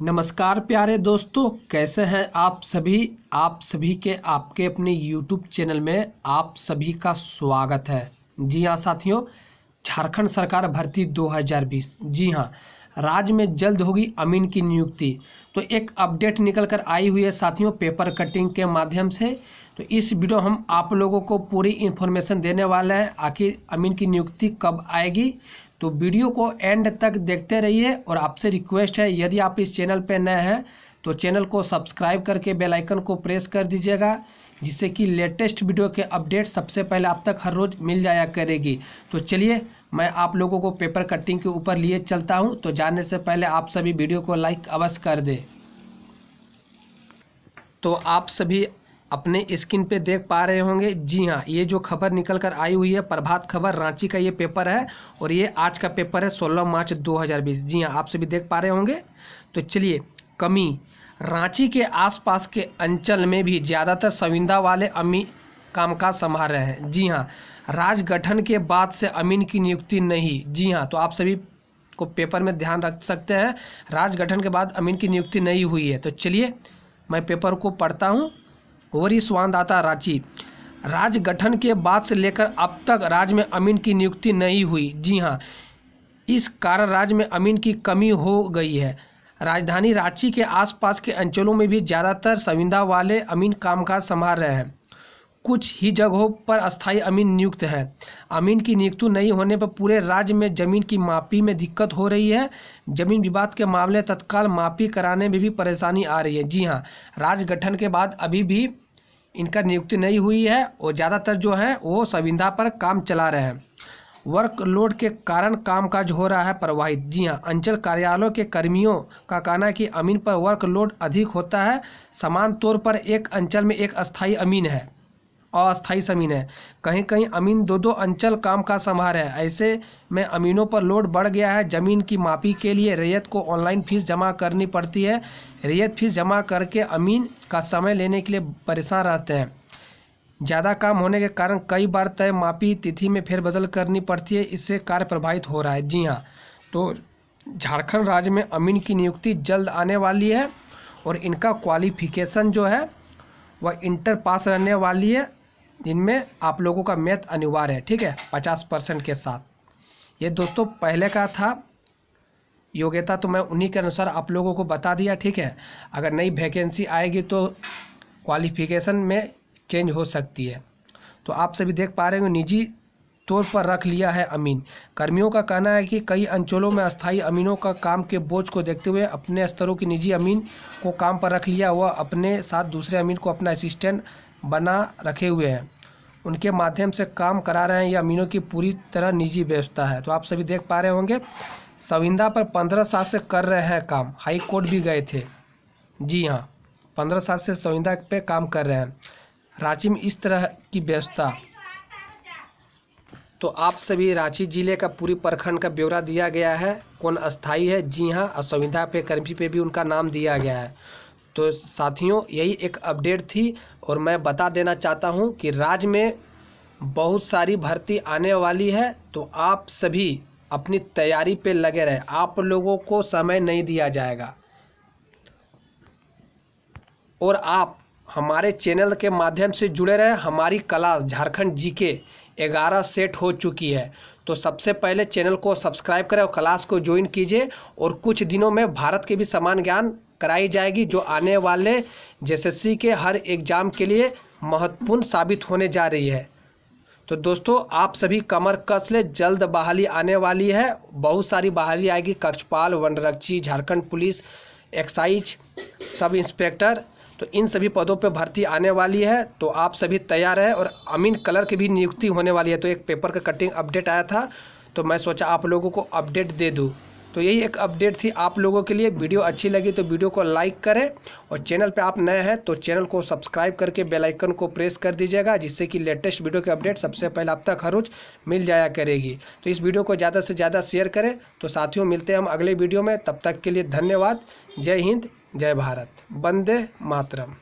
नमस्कार प्यारे दोस्तों कैसे हैं आप सभी आप सभी के आपके अपने YouTube चैनल में आप सभी का स्वागत है जी हाँ साथियों झारखंड सरकार भर्ती 2020 जी हाँ राज्य में जल्द होगी अमीन की नियुक्ति तो एक अपडेट निकल कर आई हुई है साथियों पेपर कटिंग के माध्यम से तो इस वीडियो हम आप लोगों को पूरी इन्फॉर्मेशन देने वाले हैं आखिर अमीन की नियुक्ति कब आएगी तो वीडियो को एंड तक देखते रहिए और आपसे रिक्वेस्ट है यदि आप इस चैनल पर नए हैं तो चैनल को सब्सक्राइब करके बेल आइकन को प्रेस कर दीजिएगा जिससे कि लेटेस्ट वीडियो के अपडेट सबसे पहले आप तक हर रोज़ मिल जाया करेगी तो चलिए मैं आप लोगों को पेपर कटिंग के ऊपर लिए चलता हूँ तो जानने से पहले आप सभी वीडियो को लाइक अवश्य कर दे तो आप सभी अपने स्क्रीन पे देख पा रहे होंगे जी हाँ ये जो खबर निकल कर आई हुई है प्रभात खबर रांची का ये पेपर है और ये आज का पेपर है 16 मार्च 2020 जी हाँ आप सभी देख पा रहे होंगे तो चलिए कमी रांची के आसपास के अंचल में भी ज़्यादातर संविदा वाले अमीन कामकाज संभाल रहे हैं जी हाँ राज गठन के बाद से अमीन की नियुक्ति नहीं जी हाँ तो आप सभी को पेपर में ध्यान रख सकते हैं राज गठन के बाद अमीन की नियुक्ति नहीं हुई है तो चलिए मैं पेपर को पढ़ता हूँ वरी स्वानदाता रांची राज गठन के बाद से लेकर अब तक राज्य में अमीन की नियुक्ति नहीं हुई जी हाँ इस कारण राज्य में अमीन की कमी हो गई है राजधानी रांची के आसपास के अंचलों में भी ज़्यादातर संविदा वाले अमीन कामकाज संभाल रहे हैं कुछ ही जगहों पर अस्थाई अमीन नियुक्त हैं अमीन की नियुक्ति नहीं होने पर पूरे राज्य में जमीन की मापी में दिक्कत हो रही है जमीन विवाद के मामले तत्काल मापी कराने में भी परेशानी आ रही है जी हाँ राज्य गठन के बाद अभी भी इनका नियुक्ति नहीं हुई है और ज़्यादातर जो हैं वो संविदा पर काम चला रहे हैं वर्कलोड के कारण कामकाज हो रहा है प्रवाहित जी हाँ अंचल कार्यालयों के कर्मियों का कहना है कि अमीन पर वर्कलोड अधिक होता है समान तौर पर एक अंचल में एक अस्थाई अमीन है अस्थायी समीन है कहीं कहीं अमीन दो दो अंचल काम का संभार है ऐसे में अमीनों पर लोड बढ़ गया है ज़मीन की मापी के लिए रैयत को ऑनलाइन फीस जमा करनी पड़ती है रैयत फीस जमा करके अमीन का समय लेने के लिए परेशान रहते हैं ज़्यादा काम होने के कारण कई बार तय मापी तिथि में फेरबदल करनी पड़ती है इससे कार्य प्रभावित हो रहा है जी हाँ तो झारखंड राज्य में अमीन की नियुक्ति जल्द आने वाली है और इनका क्वालिफिकेशन जो है वह इंटर पास रहने वाली है जिनमें आप लोगों का मैथ अनिवार्य है ठीक है पचास परसेंट के साथ ये दोस्तों पहले का था योग्यता तो मैं उन्हीं के अनुसार आप लोगों को बता दिया ठीक है अगर नई वैकेंसी आएगी तो क्वालिफिकेशन में चेंज हो सकती है तो आप सभी देख पा रहे हो निजी तौर पर रख लिया है अमीन कर्मियों का कहना है कि कई अंचलों में अस्थायी अमीनों का काम के बोझ को देखते हुए अपने स्तरों की निजी अमीन को काम पर रख लिया हुआ अपने साथ दूसरे अमीन को अपना असिस्टेंट बना रखे हुए हैं उनके माध्यम से काम करा रहे हैं यह अमीनों की पूरी तरह निजी व्यवस्था है तो आप सभी देख पा रहे होंगे सविंदा पर पंद्रह साल से कर रहे हैं काम हाई कोर्ट भी गए थे जी हाँ पंद्रह साल से सविंदा पे काम कर रहे हैं रांची में इस तरह की व्यवस्था तो आप सभी रांची जिले का पूरी प्रखंड का ब्यौरा दिया गया है कौन अस्थाई है जी हाँ असुविधा पे कर्मी पे भी उनका नाम दिया गया है तो साथियों यही एक अपडेट थी और मैं बता देना चाहता हूँ कि राज्य में बहुत सारी भर्ती आने वाली है तो आप सभी अपनी तैयारी पे लगे रहे आप लोगों को समय नहीं दिया जाएगा और आप हमारे चैनल के माध्यम से जुड़े रहें हमारी क्लास झारखंड जी के ग्यारह सेट हो चुकी है तो सबसे पहले चैनल को सब्सक्राइब करें और क्लास को ज्वाइन कीजिए और कुछ दिनों में भारत के भी समान ज्ञान कराई जाएगी जो आने वाले सी के हर एग्ज़ाम के लिए महत्वपूर्ण साबित होने जा रही है तो दोस्तों आप सभी कमर कस ले जल्द बहाली आने वाली है बहुत सारी बहाली आएगी कक्षपाल वनरक्षी Jharkhand police excise sub inspector तो इन सभी पदों पर भर्ती आने वाली है तो आप सभी तैयार हैं और अमीन कलर की भी नियुक्ति होने वाली है तो एक पेपर का कटिंग अपडेट आया था तो मैं सोचा आप लोगों को अपडेट दे दूँ तो यही एक अपडेट थी आप लोगों के लिए वीडियो अच्छी लगी तो वीडियो को लाइक करें और चैनल पे आप नए हैं तो चैनल को सब्सक्राइब करके बेल आइकन को प्रेस कर दीजिएगा जिससे कि लेटेस्ट वीडियो के अपडेट सबसे पहले आप तक हर रोज मिल जाया करेगी तो इस वीडियो को ज़्यादा से ज़्यादा शेयर करें तो साथियों मिलते हैं हम अगले वीडियो में तब तक के लिए धन्यवाद जय हिंद जय भारत वंदे मातरम